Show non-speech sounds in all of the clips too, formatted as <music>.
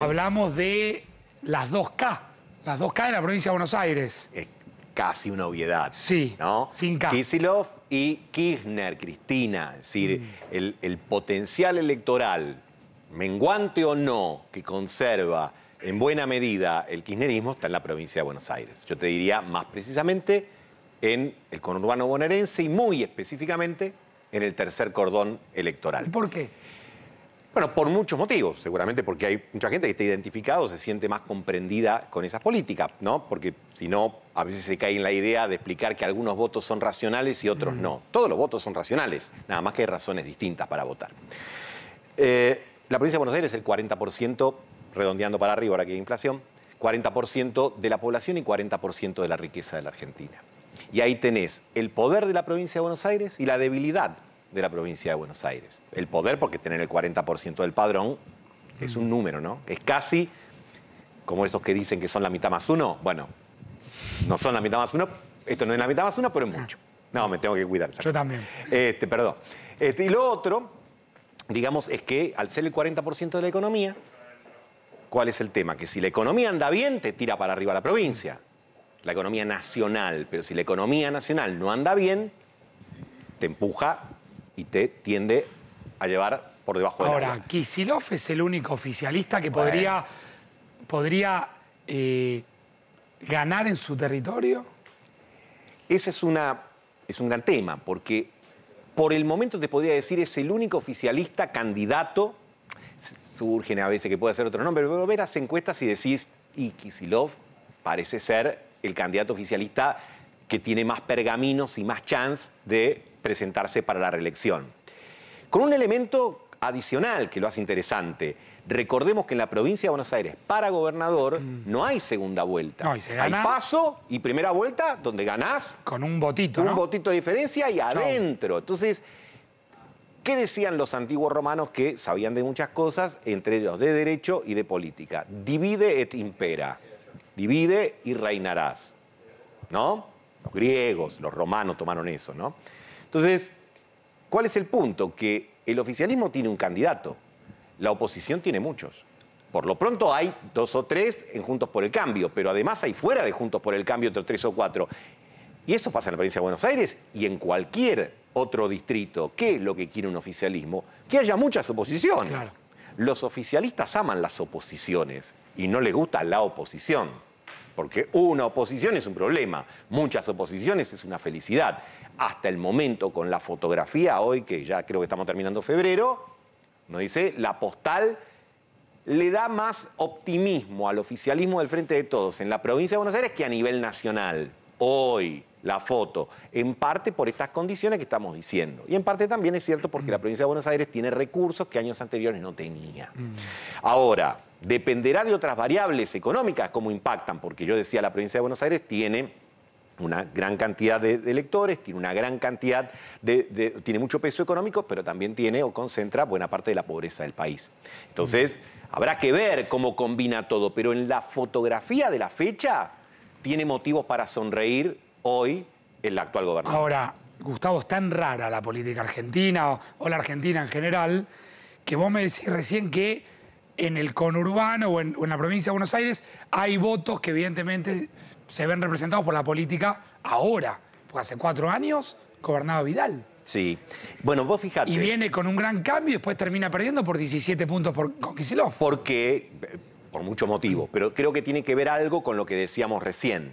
Hablamos de las 2K, las 2K de la provincia de Buenos Aires. Es casi una obviedad. Sí, ¿no? sin K. Kisilov y Kirchner, Cristina. Es decir, mm. el, potencial electoral, menguante o no, que conserva en buena medida el kirchnerismo está en la provincia de Buenos Aires. Yo te diría más precisamente en el conurbano bonaerense y muy específicamente en el tercer cordón electoral. ¿Por qué? Bueno, por muchos motivos, seguramente porque hay mucha gente que está identificada o se siente más comprendida con esas políticas, ¿no? Porque si no, a veces se cae en la idea de explicar que algunos votos son racionales y otros mm. no. Todos los votos son racionales, nada más que hay razones distintas para votar. Eh, la provincia de Buenos Aires, es el 40%, redondeando para arriba ahora que hay inflación, 40% de la población y 40% de la riqueza de la Argentina. Y ahí tenés el poder de la provincia de Buenos Aires y la debilidad de la provincia de Buenos Aires. El poder, porque tener el 40% del padrón es un número, ¿no? Es casi como esos que dicen que son la mitad más uno. Bueno, no son la mitad más uno, esto no es la mitad más uno, pero es ah. mucho. No, me tengo que cuidar. Yo también. Este, perdón. Este, y lo otro, digamos, es que al ser el 40% de la economía, ¿cuál es el tema? Que si la economía anda bien, te tira para arriba la provincia, la economía nacional, pero si la economía nacional no anda bien, te empuja y te tiende a llevar por debajo de la Ahora, Kisilov es el único oficialista que podría, podría eh, ganar en su territorio. Ese es, una, es un gran tema, porque por el momento te podría decir es el único oficialista candidato. Surgen a veces que puede ser otro nombre, pero verás encuestas y decís, y Kisilov parece ser el candidato oficialista que tiene más pergaminos y más chance de presentarse para la reelección. Con un elemento adicional que lo hace interesante. Recordemos que en la provincia de Buenos Aires, para gobernador, mm. no hay segunda vuelta. hay paso y primera vuelta donde ganás. Con un votito. Un botito de diferencia y adentro. Entonces, ¿qué decían los antiguos romanos que sabían de muchas cosas, entre ellos de derecho y de política? Divide et impera. Divide y reinarás. ¿No? Los griegos, los romanos tomaron eso, ¿no? Entonces, ¿cuál es el punto? Que el oficialismo tiene un candidato, la oposición tiene muchos. Por lo pronto hay dos o tres en Juntos por el Cambio, pero además hay fuera de Juntos por el Cambio otros tres o cuatro. Y eso pasa en la provincia de Buenos Aires y en cualquier otro distrito. ¿Qué es lo que quiere un oficialismo? Que haya muchas oposiciones. Los oficialistas aman las oposiciones y no les gusta la oposición porque una oposición es un problema, muchas oposiciones es una felicidad. Hasta el momento con la fotografía, hoy que ya creo que estamos terminando febrero, nos dice, la postal le da más optimismo al oficialismo del Frente de Todos en la provincia de Buenos Aires que a nivel nacional. Hoy, la foto, en parte por estas condiciones que estamos diciendo. Y en parte también es cierto porque la provincia de Buenos Aires tiene recursos que años anteriores no tenía. Mm. Ahora, Dependerá de otras variables económicas cómo impactan, porque yo decía, la provincia de Buenos Aires tiene una gran cantidad de, electores, tiene una gran cantidad de, tiene mucho peso económico, pero también tiene o concentra buena parte de la pobreza del país. Entonces, habrá que ver cómo combina todo, pero en la fotografía de la fecha tiene motivos para sonreír hoy el actual gobernador. Ahora, Gustavo, es tan rara la política argentina o la Argentina en general, que vos me decís recién que en el conurbano o en, la provincia de Buenos Aires hay votos que evidentemente se ven representados por la política ahora, porque hace cuatro años gobernaba Vidal. Sí. Bueno, vos fijate. Y viene con un gran cambio y después termina perdiendo por 17 puntos por, con Kicillof. Porque, eh, por muchos motivos, pero creo que tiene que ver algo con lo que decíamos recién.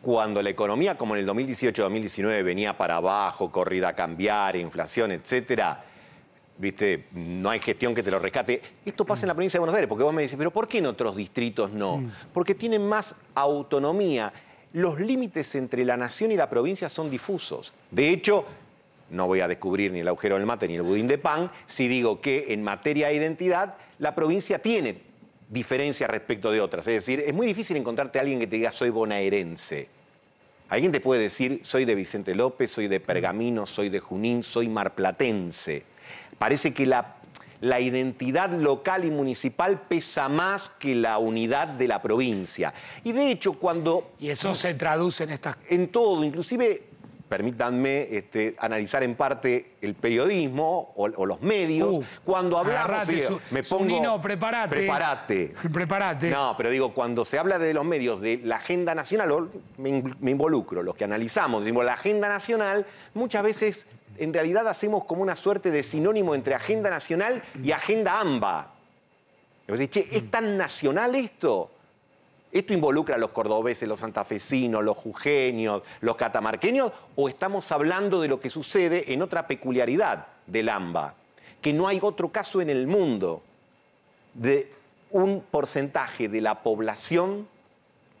Cuando la economía, como en el 2018-2019, venía para abajo, corrida a cambiar, inflación, etcétera, viste, no hay gestión que te lo rescate. Esto pasa en la provincia de Buenos Aires, porque vos me dices, pero ¿por qué en otros distritos no? Porque tienen más autonomía. Los límites entre la nación y la provincia son difusos. De hecho, no voy a descubrir ni el agujero del mate ni el budín de pan si digo que en materia de identidad la provincia tiene diferencias respecto de otras. Es decir, es muy difícil encontrarte a alguien que te diga soy bonaerense. Alguien te puede decir soy de Vicente López, soy de Pergamino, soy de Junín, soy marplatense. Parece que la, identidad local y municipal pesa más que la unidad de la provincia. Y de hecho, cuando... Y eso se traduce en estas... En todo, inclusive permítanme este, analizar en parte el periodismo o, los medios. Uh, cuando hablamos, sí, me pongo. Sunino, preparate. <laughs> Preparate. No, pero digo, cuando se habla de los medios, de la agenda nacional, me, me involucro, los que analizamos, digo, la agenda nacional, muchas veces en realidad hacemos como una suerte de sinónimo entre agenda nacional y agenda AMBA. ¿es tan nacional esto? ¿Esto involucra a los cordobeses, los santafesinos, los jujeños, los catamarqueños? ¿O estamos hablando de lo que sucede en otra peculiaridad del AMBA? Que no hay otro caso en el mundo de un porcentaje de la población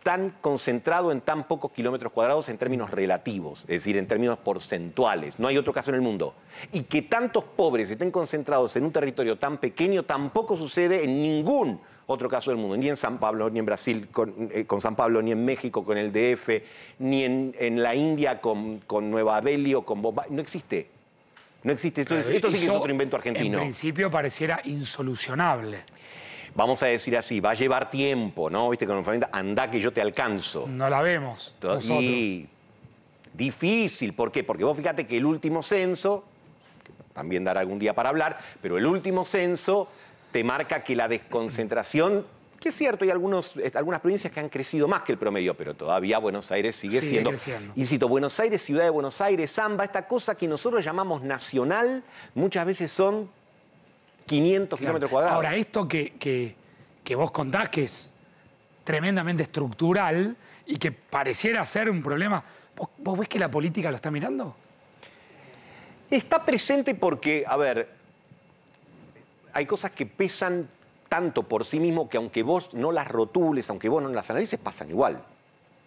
tan concentrado en tan pocos kilómetros cuadrados en términos relativos, es decir, en términos porcentuales. No hay otro caso en el mundo. Y que tantos pobres estén concentrados en un territorio tan pequeño tampoco sucede en ningún otro caso del mundo, ni en San Pablo, ni en Brasil con, eh, San Pablo, ni en México con el DF, ni en, la India con, Nueva Delhi o con Bombay. No existe. No existe. Esto, esto sí que es otro invento argentino. En principio pareciera insolucionable vamos a decir así, va a llevar tiempo, ¿no? Viste, con anda que yo te alcanzo. No la vemos. nosotros. difícil, ¿por qué? Porque vos fíjate que el último censo, también dará algún día para hablar, pero el último censo te marca que la desconcentración que es cierto, hay eh, algunas provincias que han crecido más que el promedio, pero todavía Buenos Aires sigue, sigue siendo. Creciendo. Insisto, Buenos Aires, Ciudad de Buenos Aires, Zamba, esta cosa que nosotros llamamos nacional, muchas veces son 500 kilómetros cuadrados. Ahora, esto que, que, vos contás que es tremendamente estructural y que pareciera ser un problema, vos ves que la política lo está mirando? Está presente porque, a ver, hay cosas que pesan tanto por sí mismo que aunque vos no las rotules, aunque vos no las analices, pasan igual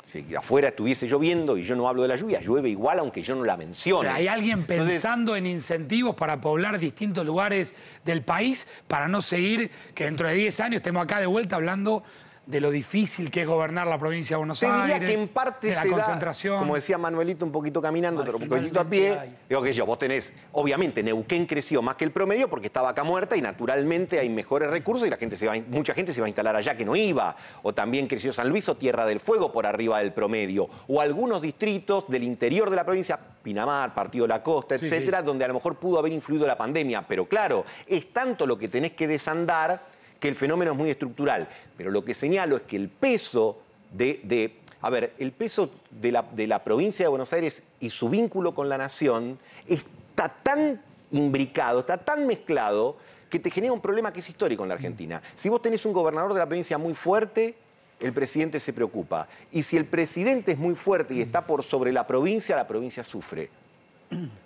si afuera estuviese lloviendo y yo no hablo de la lluvia, llueve igual aunque yo no la mencione. hay alguien pensando en incentivos para poblar distintos lugares del país para no seguir que dentro de 10 años estemos acá de vuelta hablando de lo difícil que es gobernar la provincia de Buenos Aires. Diría que en parte la concentración. como decía Manuelito, un poquito caminando, pero un poquito a pie. Digo que yo, vos tenés, obviamente, Neuquén creció más que el promedio porque estaba acá muerta y naturalmente hay mejores recursos y la gente se va, mucha gente se va a instalar allá que no iba. O también creció San Luis o Tierra del Fuego por arriba del promedio. O algunos distritos del interior de la provincia, Pinamar, Partido de la Costa, etcétera, donde a lo mejor pudo haber influido la pandemia. Pero claro, es tanto lo que tenés que desandar que el fenómeno es muy estructural, pero lo que señalo es que el peso de, a ver, el peso de la, de la provincia de Buenos Aires y su vínculo con la nación está tan imbricado, está tan mezclado que te genera un problema que es histórico en la Argentina. Si vos tenés un gobernador de la provincia muy fuerte, el presidente se preocupa. Y si el presidente es muy fuerte y está por sobre la provincia, la provincia sufre.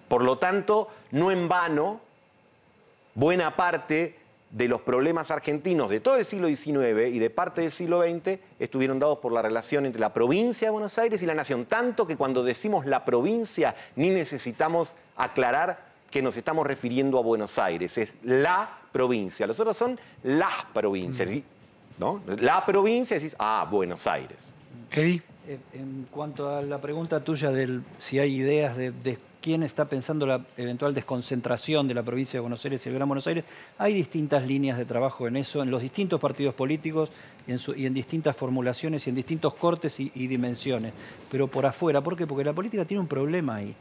Por lo tanto, no en vano, buena parte de los problemas argentinos de todo el siglo XIX y de parte del siglo XX estuvieron dados por la relación entre la provincia de Buenos Aires y la nación, tanto que cuando decimos la provincia ni necesitamos aclarar que nos estamos refiriendo a Buenos Aires, es la provincia, los otros son las provincias, mm. ¿no? La provincia decís, ah, Buenos Aires. Eh, en cuanto a la pregunta tuya del si hay ideas de, quién está pensando la eventual desconcentración de la provincia de Buenos Aires y el Gran Buenos Aires, hay distintas líneas de trabajo en eso, en los distintos partidos políticos y en distintas formulaciones y en distintos cortes y, dimensiones, pero por afuera. ¿Por qué? Porque la política tiene un problema ahí.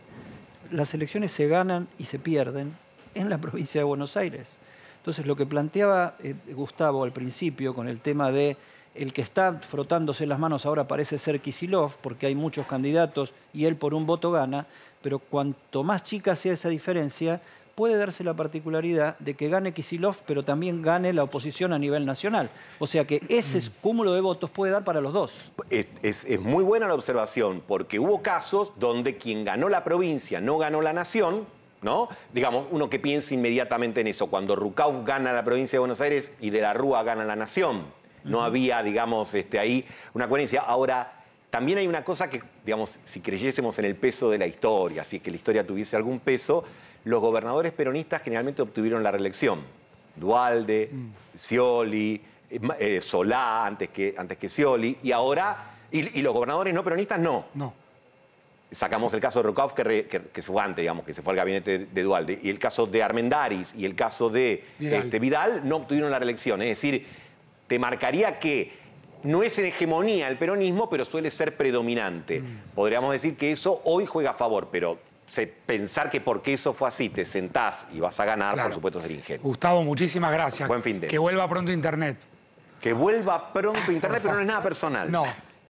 Las elecciones se ganan y se pierden en la <laughs> provincia de Buenos Aires. Entonces, lo que planteaba eh, Gustavo al principio con el tema de el que está frotándose las manos ahora parece ser Kisilov, porque hay muchos candidatos y él por un voto gana, pero cuanto más chica sea esa diferencia, puede darse la particularidad de que gane Kisilov, pero también gane la oposición a nivel nacional. O sea que ese mm. cúmulo de votos puede dar para los dos. Es, muy buena la observación, porque hubo casos donde quien ganó la provincia no ganó la nación. ¿No? Digamos, uno que piense inmediatamente en eso. Cuando Rukauf gana la provincia de Buenos Aires y de la Rúa gana la nación. No había, digamos, este, ahí una coherencia. Ahora, también hay una cosa que, digamos, si creyésemos en el peso de la historia, si es que la historia tuviese algún peso, los gobernadores peronistas generalmente obtuvieron la reelección. Dualde, mm. eh, eh, Solá antes que, antes que Scioli, y ahora, y, los gobernadores no peronistas no. No. Sacamos el caso de Rokoff, que, fue antes, digamos, que se fue al gabinete de, Dualde, y el caso de Armendaris y el caso de este, Vidal no obtuvieron la reelección. Es decir, te marcaría que no es en hegemonía el peronismo, pero suele ser predominante. Mm. Podríamos decir que eso hoy juega a favor, pero pensar que porque eso fue así te sentás y vas a ganar, por supuesto, ser ingenuo. Gustavo, muchísimas gracias. Buen fin de. Que vuelva pronto Internet. Que vuelva pronto Internet, pero no es nada personal. No.